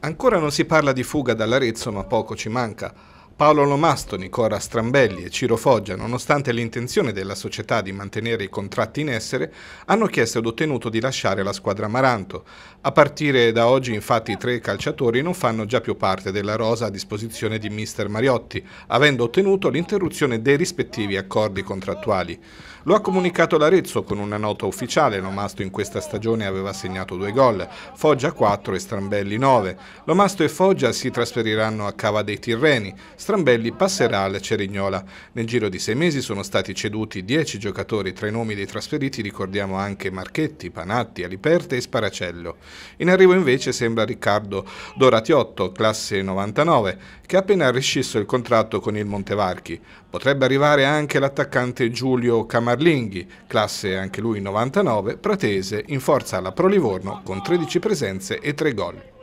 Ancora non si parla di fuga dall'Arezzo, ma poco ci manca. Paolo Lomastoni, Nicola Strambelli e Ciro Foggia, nonostante l'intenzione della società di mantenere i contratti in essere, hanno chiesto ed ottenuto di lasciare la squadra Amaranto. A partire da oggi infatti i tre calciatori non fanno già più parte della rosa a disposizione di mister Mariotti, avendo ottenuto l'interruzione dei rispettivi accordi contrattuali. Lo ha comunicato l'Arezzo con una nota ufficiale, Lomasto in questa stagione aveva segnato due gol, Foggia 4 e Strambelli 9. Lomasto e Foggia si trasferiranno a Cava dei Tirreni, Strambelli passerà alla Cerignola. Nel giro di sei mesi sono stati ceduti dieci giocatori, tra i nomi dei trasferiti ricordiamo anche Marchetti, Panatti, Aliperte e Sparacello. In arrivo invece sembra Riccardo Doratiotto, classe 99, che ha appena rescisso il contratto con il Montevarchi. Potrebbe arrivare anche l'attaccante Giulio Camarlinghi, classe anche lui 99, pratese, in forza alla Pro Livorno con 13 presenze e 3 gol.